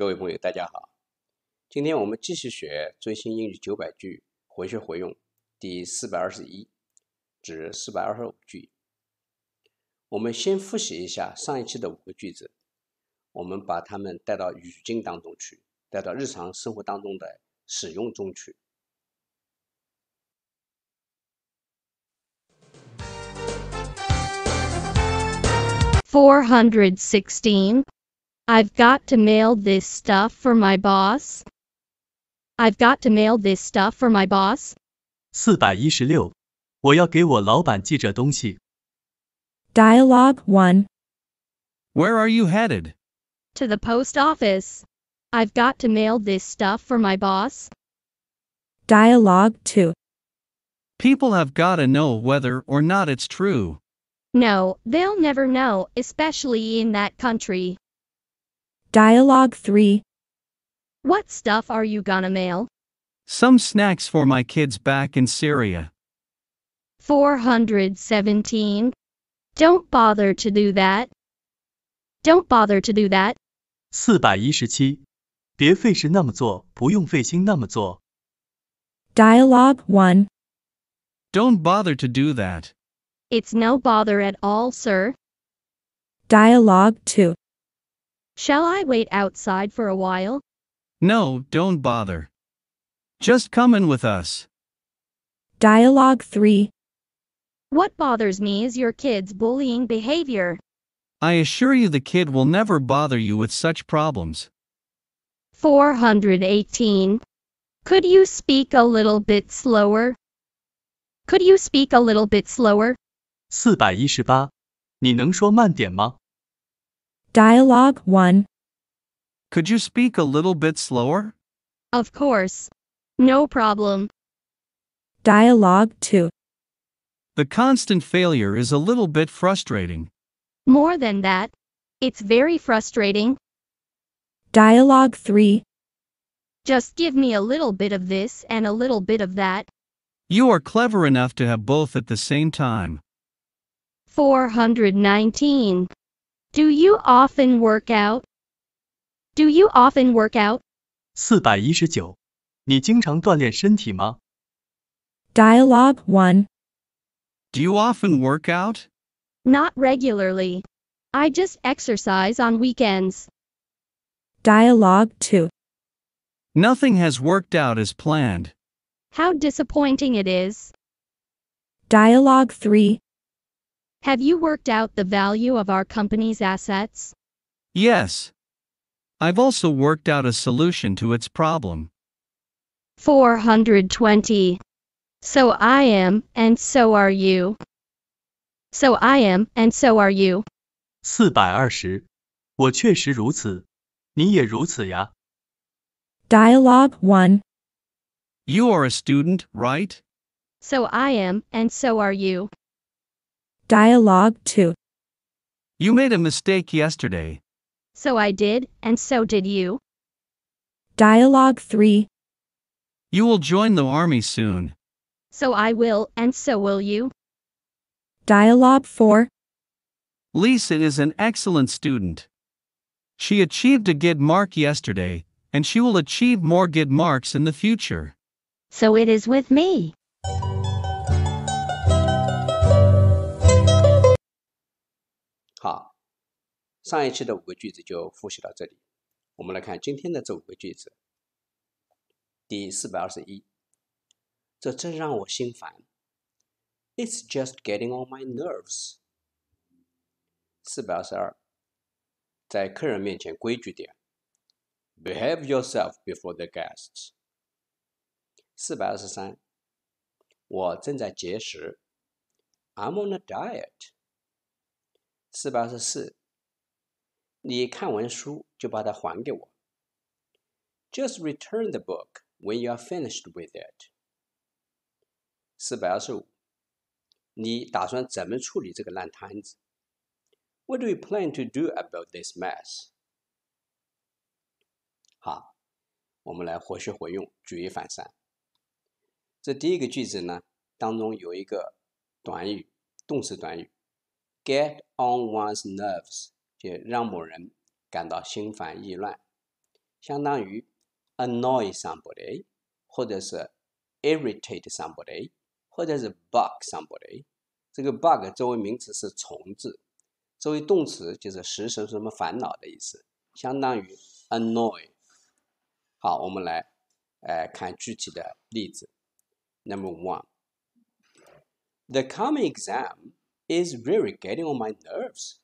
各位朋友，大家好！今天我们继续学《最新英语九百句活学活用》第四百二十一至四百二十五句。我们先复习一下上一期的五个句子，我们把它们带到语境当中去，带到日常生活当中的使用中去。Four hundred sixteen. I've got to mail this stuff for my boss. I've got to mail this stuff for my boss. 四百一十六，我要给我老板寄这东西。Dialogue 1. Where are you headed? To the post office. I've got to mail this stuff for my boss. Dialogue 2. People have gotta know whether or not it's true. No, they'll never know, especially in that country. Dialogue 3 What stuff are you gonna mail? Some snacks for my kids back in Syria. 417. Don't bother to do that. Don't bother to do that. 417. Dialogue one 1 Don't bother to do that. It's no bother at all, sir. Dialogue 2 Shall I wait outside for a while? No, don't bother. Just come in with us. Dialogue 3 What bothers me is your kid's bullying behavior. I assure you the kid will never bother you with such problems. 418. Could you speak a little bit slower? Could you speak a little bit slower? 418. 你能说慢点吗? Dialogue 1 Could you speak a little bit slower? Of course. No problem. Dialogue 2 The constant failure is a little bit frustrating. More than that, it's very frustrating. Dialogue 3 Just give me a little bit of this and a little bit of that. You are clever enough to have both at the same time. 419 do you often work out? Do you often work out? 四百一十九，你经常锻炼身体吗？Dialogue one. Do you often work out? Not regularly. I just exercise on weekends. Dialogue two. Nothing has worked out as planned. How disappointing it is. Dialogue 3 have you worked out the value of our company's assets? Yes. I've also worked out a solution to its problem. 420. So I am, and so are you. So I am, and so are you. 420. I 确实如此，你也如此呀。Dialogue 1. You are a student, right? So I am, and so are you. Dialogue 2 You made a mistake yesterday. So I did, and so did you. Dialogue 3 You will join the army soon. So I will, and so will you. Dialogue 4 Lisa is an excellent student. She achieved a good mark yesterday, and she will achieve more good marks in the future. So it is with me. 好，上一期的五个句子就复习到这里。我们来看今天的这五个句子。第四百二十一，这真让我心烦。It's just getting on my nerves。四百二十二，在客人面前规矩点。Behave yourself before the guests。四百二十三，我正在节食。I'm on a diet。四百二十四，你看完书就把它还给我。Just return the book when you're finished with it。四百二十五，你打算怎么处理这个烂摊子？What do you plan to do about this mess？好，我们来活学活用，举一反三。这第一个句子呢，当中有一个短语，动词短语。Get on one's nerves 就让某人感到心烦意乱，相当于 annoy somebody，或者是 irritate somebody，或者是 bug somebody。这个 bug 作为名词是虫子，作为动词就是使什么什么烦恼的意思，相当于 annoy。好，我们来哎看具体的例子。Number one，the coming exam。is really getting on my nerves. nerves。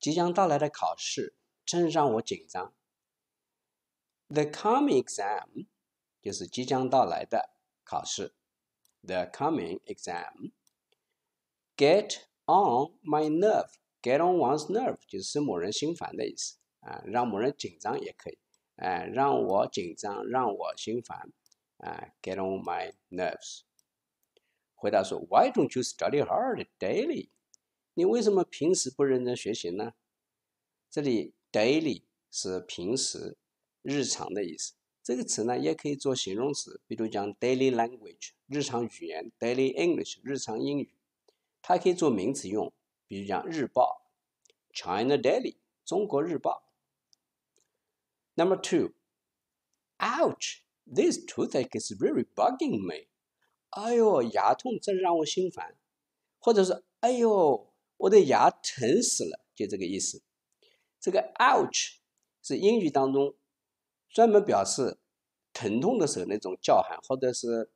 即将到来的考试真让我紧张。The coming exam 就是即将到来的考试。The coming exam get on my nerve. Get on one's nerve 就是使某人心烦的意思啊，让某人紧张也可以。哎，让我紧张，让我心烦。啊，get on my nerves。回答说：“Why don't you study hard daily？你为什么平时不认真学习呢？这里 ‘daily’ 是平时、日常的意思。这个词呢，也可以做形容词，比如讲 ‘daily language’ 日常语言，‘daily English’ 日常英语。它可以做名词用，比如讲《日报》‘China Daily’ 中国日报。Number two，Ouch！This toothache is really bugging me。”哎呦，牙痛真让我心烦，或者是哎呦，我的牙疼死了，就这个意思。这个 ouch 是英语当中专门表示疼痛的时候那种叫喊，或者是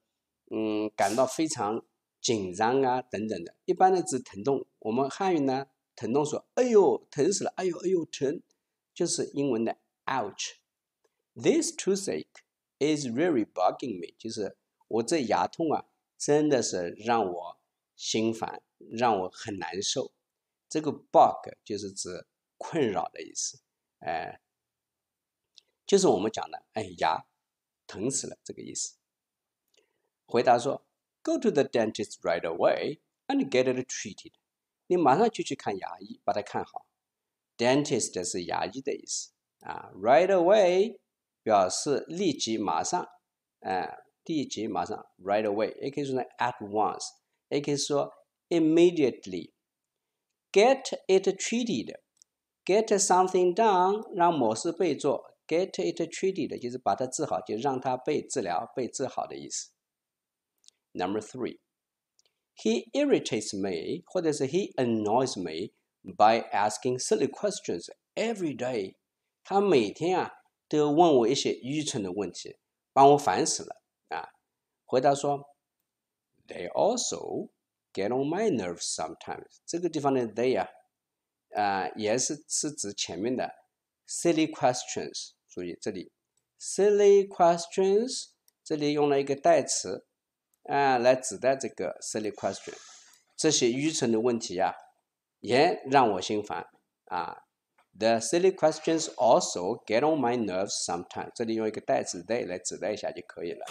嗯感到非常紧张啊等等的。一般的指疼痛，我们汉语呢疼痛说哎呦疼死了，哎呦哎呦疼，就是英文的 ouch。This toothache is really bugging me，就是。我这牙痛啊，真的是让我心烦，让我很难受。这个 bug 就是指困扰的意思，哎，就是我们讲的，哎，牙疼死了这个意思。回答说：Go to the dentist right away and get it treated。你马上就去看牙医，把它看好。Dentist 是牙医的意思啊。Right away 表示立即马上，哎。地址马上 right away，也可以说呢 at once，也可以说 immediately。Get it treated，get something done，让某事被做。Get it treated 就是把它治好，就让它被治疗、被治好的意思。Number three，He irritates me，或者是 He annoys me by asking silly questions every day。他每天啊都问我一些愚蠢的问题，把我烦死了。回答说，They also get on my nerves sometimes。这个地方的 they 啊，啊、呃、也是是指前面的 silly questions。注意这里 silly questions，这里用了一个代词啊、呃、来指代这个 silly question。这些愚蠢的问题呀、啊，也让我心烦啊。The silly questions also get on my nerves sometimes。这里用一个代词 they 来指代一下就可以了。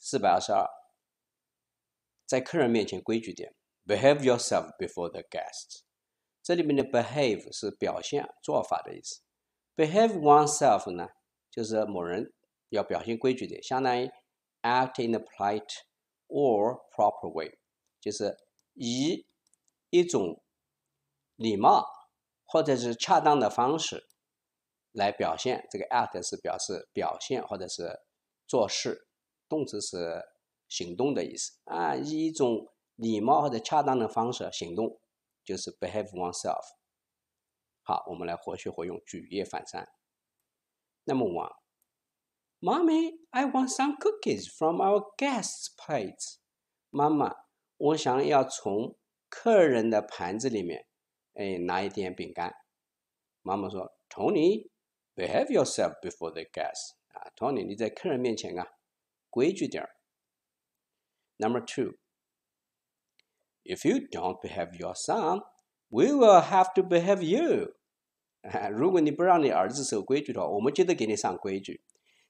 四百二十二，在客人面前规矩点，behave yourself before the guests。这里面的 behave 是表现、做法的意思。behave oneself 呢，就是某人要表现规矩点，相当于 act in a polite or proper way，就是以一种礼貌或者是恰当的方式来表现。这个 act 是表示表现或者是做事。动词是行动的意思啊，以一种礼貌或者恰当的方式行动，就是 behave oneself。好，我们来活学活用，举一反三。Number o n e m m y i want some cookies from our guest s plate。妈妈，我想要从客人的盘子里面，哎，拿一点饼干。妈妈说，Tony，behave yourself before the guests。啊，Tony，你在客人面前啊。规矩点儿。Number two, if you don't behave your son, we will have to behave you。如果你不让你儿子守规矩的话，我们就得给你上规矩。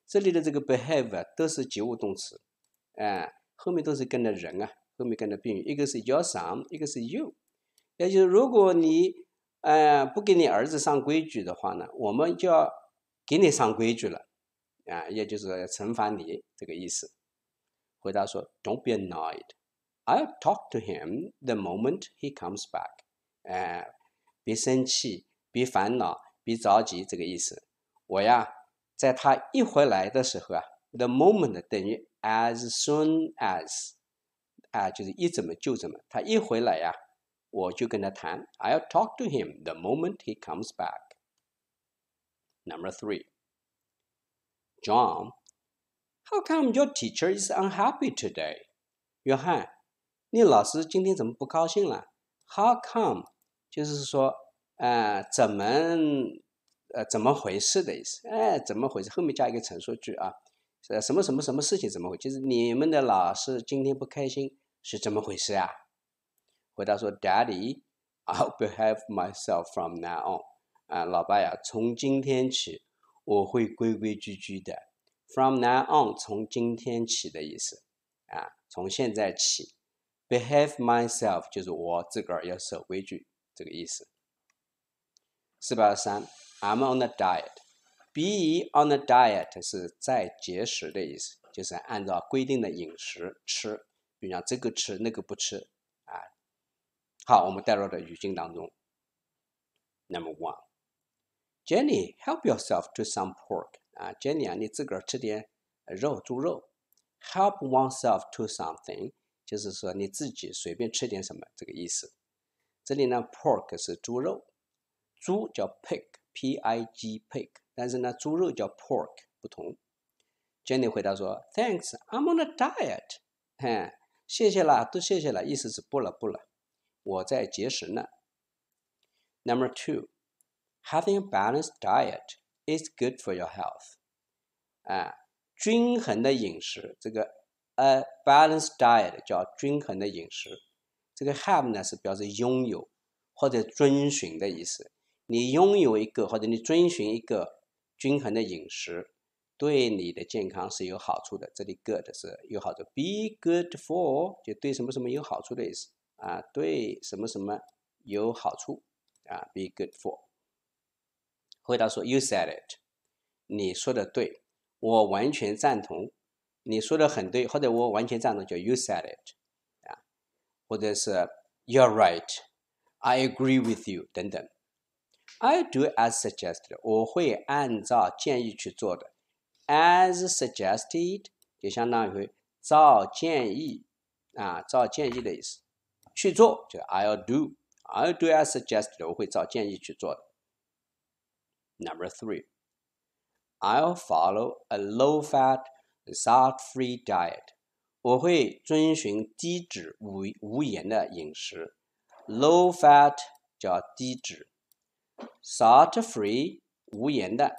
这里的这个 behave 都是及物动词，哎，后面都是跟的人啊，后面跟的宾语，一个是 your son，一个是 you。也就是如果你呃不给你儿子上规矩的话呢，我们就要给你上规矩了。啊，也就是惩罚你这个意思。回答说：“Don't be annoyed. I'll talk to him the moment he comes back。”哎，别生气，别烦恼，别着急，这个意思。我呀，在他一回来的时候啊，the moment 等于 as soon as，哎，就是一怎么就怎么。他一回来呀，我就跟他谈。I'll talk to him the moment he comes back. Number three. John，How come your teacher is unhappy today？约翰，你老师今天怎么不高兴了？How come 就是说，呃，怎么，呃，怎么回事的意思？哎，怎么回事？后面加一个陈述句啊，呃，什么什么什么事情？怎么回？就是你们的老师今天不开心是怎么回事呀？回答说 d a d d y i l l b e have myself from now on。啊，老爸呀，从今天起。我会规规矩矩的，from now on 从今天起的意思，啊，从现在起，behave myself 就是我自个儿要守规矩这个意思。四百三，I'm on a diet，be on a diet 是在节食的意思，就是按照规定的饮食吃，比如讲这个吃那个不吃，啊，好，我们带到的语境当中。Number one。Jenny, help yourself to some pork. 啊，Jenny 啊，你自个儿吃点肉，猪肉。Help oneself to something，就是说你自己随便吃点什么这个意思。这里呢，pork 是猪肉，猪叫 pig，p-i-g pig，但是呢，猪肉叫 pork 不同。Jenny 回答说，Thanks, I'm on a diet. 哈，谢谢啦，都谢谢啦，意思是不了不了，我在节食呢。Number two. Having a balanced diet is good for your health。啊，均衡的饮食，这个 a balanced diet 叫均衡的饮食。这个 have 呢是表示拥有或者遵循的意思。你拥有一个或者你遵循一个均衡的饮食，对你的健康是有好处的。这里 good 是有好处，be good for 就对什么什么有好处的意思啊，对什么什么有好处啊，be good for。回答说：“You said it，你说的对，我完全赞同。你说的很对，或者我完全赞同，叫 You said it，啊，或者是 You're right，I agree with you 等等。I do as suggested，我会按照建议去做的。As suggested，就相当于照建议啊，照建议的意思去做。就 I'll do，I'll do as suggested，我会照建议去做的。” Number three, I'll follow a low-fat, salt-free diet. 我会遵循低脂无无盐的饮食，low fat 叫低脂，salt free 无盐的，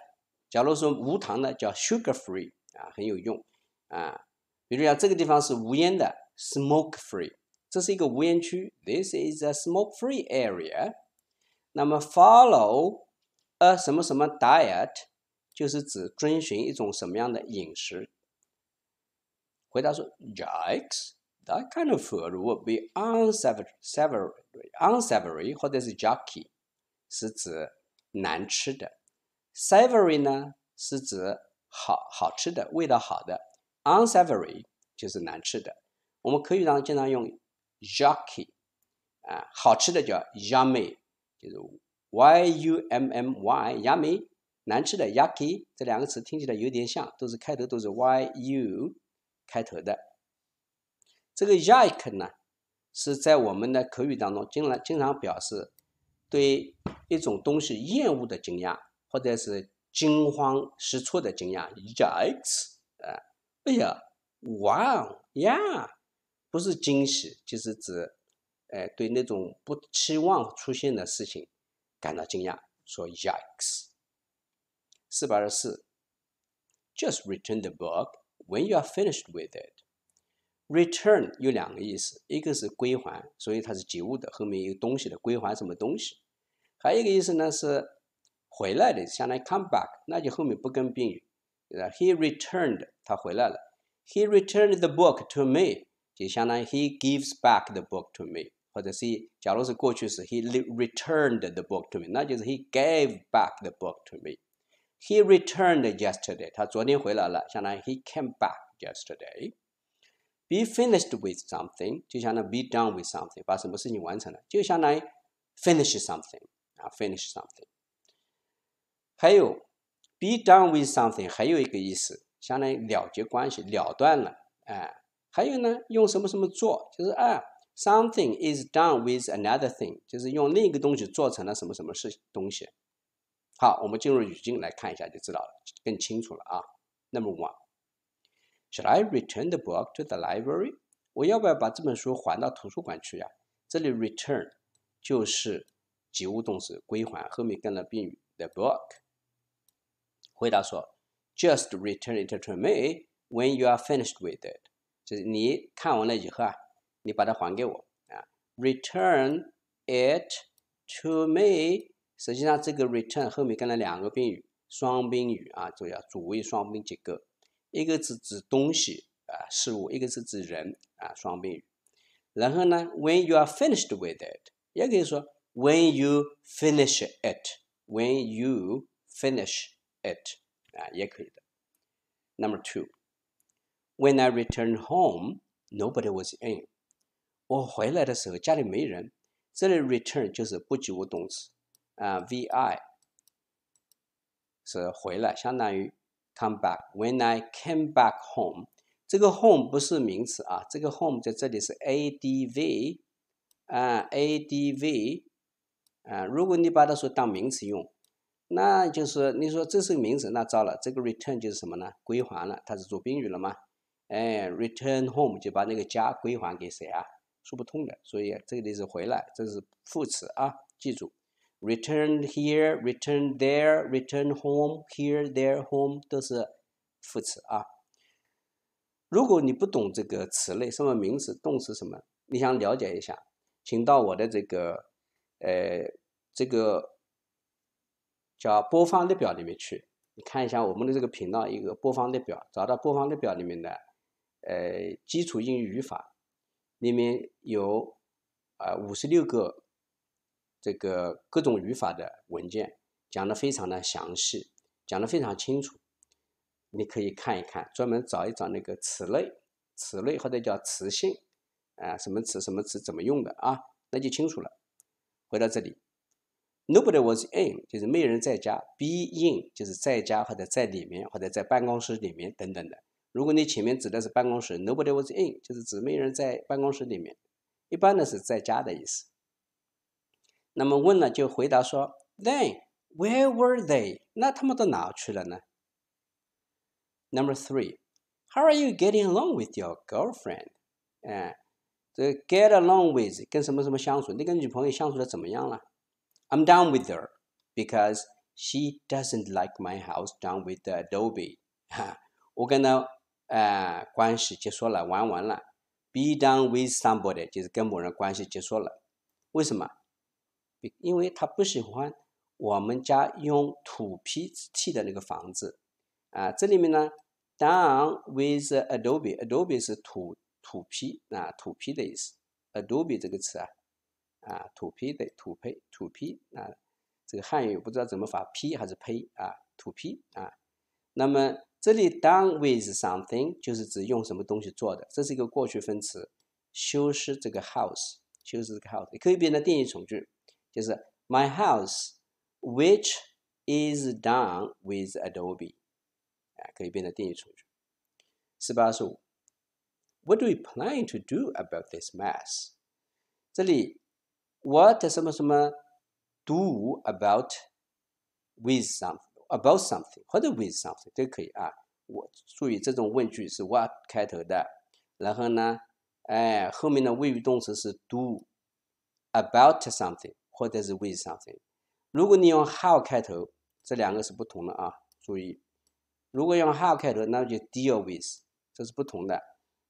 假如说无糖的叫 sugar free 啊，很有用啊。比如讲这个地方是无烟的，smoke free，这是一个无烟区，this is a smoke free area。那么 follow 呃，什么什么 diet 就是指遵循一种什么样的饮食？回答说，jags that kind of food would be u n s a v o r y u n s a v o r y 或者是 j o c k y 是指难吃的。savory 呢是指好好吃的，味道好的。u n s a v o r y 就是难吃的。我们可以让经常用 j o c k y 啊，好吃的叫 yummy，就是。Y U M M Y，yummy，难吃的；yucky，这两个词听起来有点像，都是开头都是 Y U 开头的。这个 y u c k 呢，是在我们的口语当中经常经常表示对一种东西厌恶的惊讶，或者是惊慌失措的惊讶。c k x，啊，哎呀，Wow，Yeah，不是惊喜，就是指哎对那种不期望出现的事情。感到惊讶，说 Yikes！四百二十四。Just return the book when you are finished with it。Return 有两个意思，一个是归还，所以它是及物的，后面有东西的归还什么东西；还有一个意思呢是回来的，相当于 come back，那就后面不跟宾语。He returned，他回来了。He returned the book to me，就相当于 He gives back the book to me。或者是假如是过去式，he returned the book to me，那就是 he gave back the book to me。He returned yesterday，他昨天回来了，相当于 he came back yesterday。Be finished with something be done with something，把什么事情完成了，就相当于 finish something 啊，finish something。还有 be done with something Something is done with another thing，就是用另一个东西做成了什么什么事东西。好，我们进入语境来看一下就知道了，更清楚了啊。Number one，Should I return the book to the library？我要不要把这本书还到图书馆去呀？这里 return 就是及物动词，归还，后面跟了宾语 the book。回答说，Just return it to me when you are finished with it，就是你看完了以后。啊，你把它还给我啊，return it to me。实际上这个 return 后面跟了两个宾语，双宾语啊，主要主谓双宾结构，一个是指东西啊事物，一个是指人啊双宾语。然后呢，when you are finished with it，也可以说 when you finish it，when you finish it，啊，也可以的。Number two，when I returned home，nobody was in。我回来的时候家里没人，这里 return 就是不及物动词啊，vi 是回来，相当于 come back。When I came back home，这个 home 不是名词啊，这个 home 在这里是 adv 啊，adv 啊。如果你把它说当名词用，那就是你说这是名词，那糟了，这个 return 就是什么呢？归还了，它是做宾语了吗？哎，return home 就把那个家归还给谁啊？说不通的，所以这里是回来，这是副词啊，记住，return here，return there，return home，here there home 都是副词啊。如果你不懂这个词类，什么名词、动词什么，你想了解一下，请到我的这个，呃，这个叫播放列表里面去，你看一下我们的这个频道一个播放列表，找到播放列表里面的，呃，基础英语语法。里面有啊五十六个这个各种语法的文件，讲的非常的详细，讲的非常清楚，你可以看一看，专门找一找那个词类、词类或者叫词性啊，什么词、什么词怎么用的啊，那就清楚了。回到这里，Nobody was in，就是没有人在家，be in 就是在家或者在里面或者在办公室里面等等的。如果你前面指的是办公室，Nobody was in，就是指没人在办公室里面，一般呢是在家的意思。那么问了就回答说，Then where were they？那他妈到哪去了呢？Number three，How are you getting along with your girlfriend？嗯，这 get along with 跟什么什么相处，你跟女朋友相处的怎么样了？I'm down with her because she doesn't like my house. Down with the Adobe，我跟她。呃，关系结束了，玩完了，be done with somebody 就是跟某人关系结束了。为什么？因为他不喜欢我们家用土坯砌的那个房子啊。这里面呢，done with adobe，adobe 是土土坯啊，土坯的意思。adobe 这个词啊，啊，土坯的土坯土坯啊，这个汉语不知道怎么发 p 还是胚啊，土坯啊。那么。这里 done with something 就是指用什么东西做的，这是一个过去分词，修饰这个 house，修饰这个 house my house which is done with Adobe，啊，可以变成定语从句。四八十五，What do we plan to do about this mess？这里 what 什么什么 do about with something。about something 或者 with something 都可以啊。我注意这种问句是 what 开头的，然后呢，哎，后面的谓语动词是 do about something 或者是 with something。如果你用 how 开头，这两个是不同的啊，注意。如果用 how 开头，那就 deal with，这是不同的。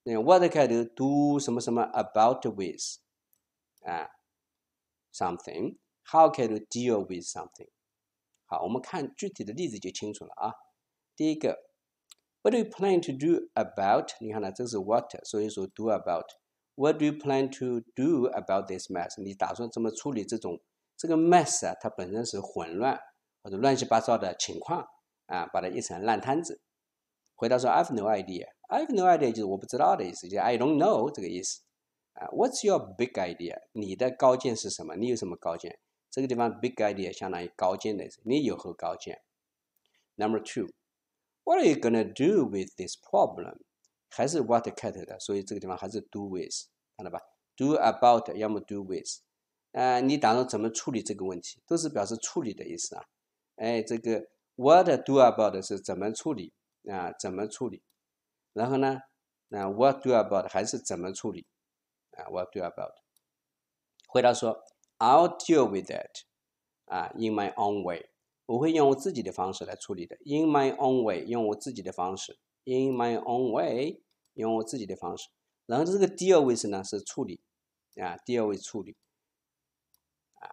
那用 what 开头，do 什么什么 about with，啊，something。How 开头 deal with something？好，我们看具体的例子就清楚了啊。第一个，What do you plan to do about？你看呢，这是 what，所以说 do about。What do you plan to do about this mess？你打算怎么处理这种这个 mess 啊？它本身是混乱或者乱七八糟的情况啊，把它译成烂摊子。回答说 I have no idea。I have no idea 就是我不知道的意思，就 I don't know 这个意思。啊，What's your big idea？你的高见是什么？你有什么高见？这个地方 big idea 相当于高见的意思，你有何高见？Number two, what are you gonna do with this problem? 还是 what 开头的，所以这个地方还是 do with 看到吧？do about 要么 do with，啊，你打算怎么处理这个问题？都是表示处理的意思啊。哎，这个 what do about 是怎么处理啊？怎么处理？然后呢？那 what do about 还是怎么处理？啊，what do about 回答说。I'll deal with that 啊，in uh, my own way，我会用我自己的方式来处理的。In my own way，用我自己的方式。In my own way，用我自己的方式。然后这个 deal with 呢是处理啊，deal with 处理啊。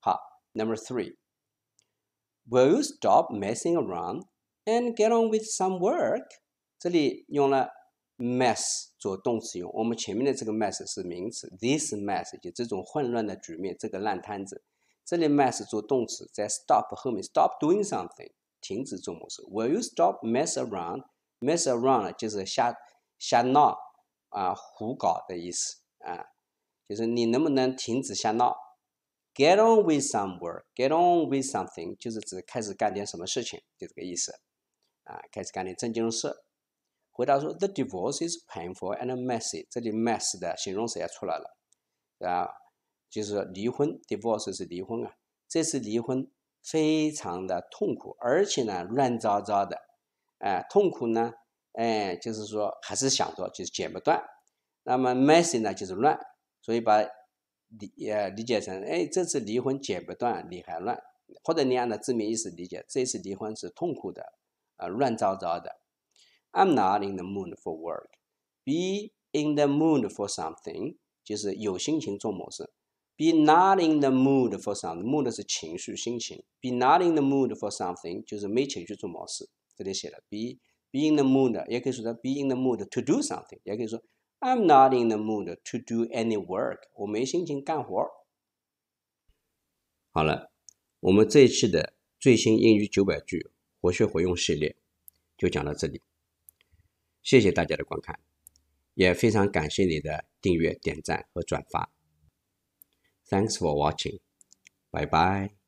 好，Number three，Will you stop messing around and get on with some work？这里用了 mess 做动词用，我们前面的这个 mess 是名词，this mess 就这种混乱的局面，这个烂摊子。这里 mess 做动词，在 stop 后面，stop doing something 停止做某事。Will you stop mess around？mess around 就是瞎瞎闹啊，胡搞的意思啊，就是你能不能停止瞎闹？Get on with some work，get on with something 就是指开始干点什么事情，就这个意思啊，开始干点正经事。回答说：“The divorce is painful and messy。”这里 “mess” 的形容词也出来了，啊，就是离婚，divorce 是离婚啊。这次离婚非常的痛苦，而且呢乱糟糟的。哎，痛苦呢，哎，就是说还是想着，就是剪不断。那么 mess y 呢，就是乱，所以把理呃理解成，哎，这次离婚剪不断，理还乱，或者你按照字面意思理解，这次离婚是痛苦的，啊，乱糟糟的。I'm not in the mood for work. Be in the mood for something 就是有心情做某事。Be not in the mood for something，mood 是情绪、心情。Be not in the mood for something 就是没情绪做某事。这里写了 be be in the mood，也可以说 be in the mood to do something，也可以说 I'm not in the mood to do any work，我没心情干活。好了，我们这一期的最新英语九百句活学活用系列就讲到这里。谢谢大家的观看，也非常感谢你的订阅、点赞和转发。Thanks for watching，拜拜。